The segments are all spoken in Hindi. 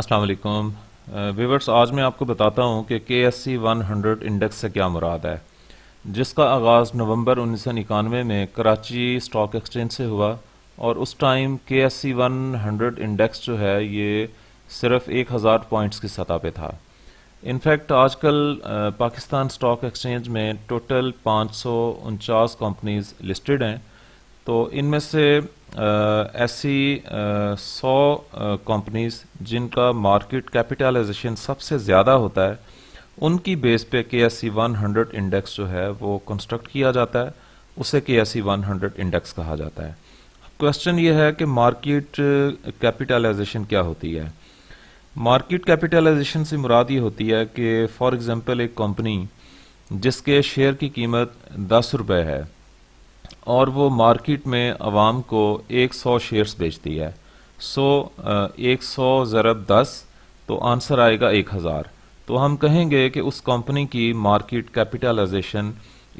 अस्सलाम वालेकुम व्यूवर्स आज मैं आपको बताता हूँ कि K S C one hundred index से क्या मुराद है जिसका आगाज़ नवंबर उन्नीस सौ इक्यानवे में कराची स्टॉक एक्सचेंज से हुआ और उस time K S C one hundred index जो है ये सिर्फ एक हज़ार पॉइंट्स की सतह पर था इनफैक्ट कल पाकिस्तान स्टॉक एक्सचेंज में टोटल पाँच सौ उनचास कंपनीज़ लिस्टेड हैं तो इनमें से ऐसी सौ कंपनीज जिनका मार्केट कैपिटलाइजेशन सबसे ज़्यादा होता है उनकी बेस पे K S C one hundred index जो है वो कंस्ट्रक्ट किया जाता है उसे K S C one hundred index कहा जाता है क्वेश्चन ये है कि मार्केट कैपिटलाइजेशन क्या होती है मार्केट कैपिटलाइजेशन से मुराद ये होती है कि फॉर एग्जांपल एक कंपनी जिसके शेयर की कीमत दस रुपये है और वो मार्केट में आवाम को 100 शेयर्स बेचती है सो एक सौ ज़रब दस तो आंसर आएगा एक हज़ार तो हम कहेंगे कि उस कंपनी की मार्केट कैपिटलाइजेशन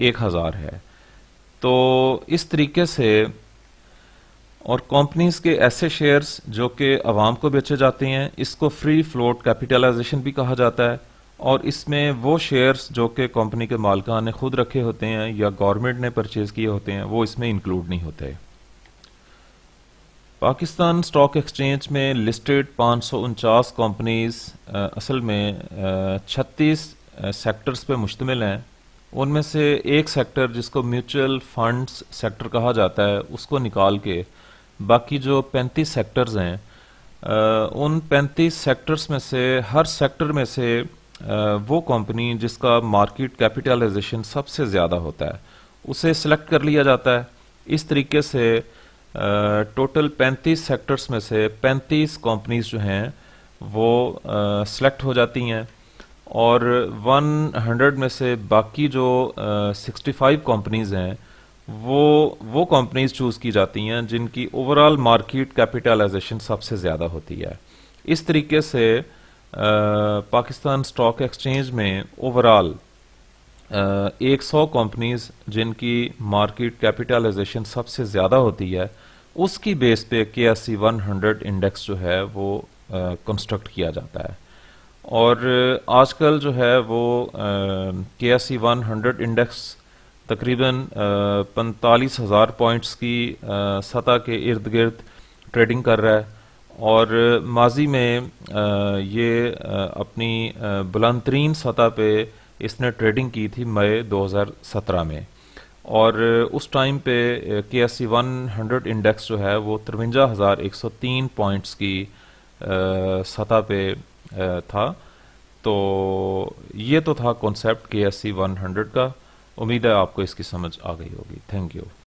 एक हज़ार है तो इस तरीके से और कंपनीज के ऐसे शेयर्स जो कि आवाम को बेचे जाते हैं इसको फ्री फ्लोट कैपिटलाइजेशन भी कहा जाता है और इसमें वो शेयर्स जो कि कंपनी के मालकान ने खुद रखे होते हैं या गवर्नमेंट ने परचेज़ किए होते हैं वो इसमें इंक्लूड नहीं होते पाकिस्तान स्टॉक एक्सचेंज में लिस्टेड पाँच कंपनीज असल में छत्तीस सेक्टर्स पे मुश्तमिल हैं उनमें से एक सेक्टर जिसको म्यूचुअल फंड्स सेक्टर कहा जाता है उसको निकाल के बाकी जो पैंतीस सेक्टर्स हैं उन पैंतीस सेक्टर्स में से हर सेक्टर में से वो कंपनी जिसका मार्केट कैपिटलाइजेशन सबसे ज़्यादा होता है उसे सिलेक्ट कर लिया जाता है इस तरीके से टोटल 35 सेक्टर्स में से 35 कंपनीज जो हैं वो सिलेक्ट हो जाती हैं और 100 में से बाकी जो सिक्सटी फाइव कंपनीज़ हैं वो वो कंपनीज चूज़ की जाती हैं जिनकी ओवरऑल मार्केट कैपिटलाइजेशन सबसे ज़्यादा होती है इस तरीके से पाकिस्तान स्टॉक एक्सचेंज में ओवरऑल एक सौ कंपनीज जिनकी मार्केट कैपिटलाइजेशन सबसे ज़्यादा होती है उसकी बेस पे K S C one hundred index जो है वो कंस्ट्रक्ट किया जाता है और आजकल जो है वो K S C one hundred index तकरीबन पैंतालीस हज़ार पॉइंट्स की सतह के इर्द गिर्द ट्रेडिंग कर रहा है और माजी में ये अपनी बुलंद तरीन सतह पर इसने ट्रेडिंग की थी मई 2017 में और उस टाइम पे K S C one hundred index जो है वो तिरवंजा हज़ार एक सौ तीन पॉइंट्स की सतह पे था तो ये तो था कॉन्सेप्ट के एस सी वन हंड्रेड का उम्मीद है आपको इसकी समझ आ गई होगी थैंक यू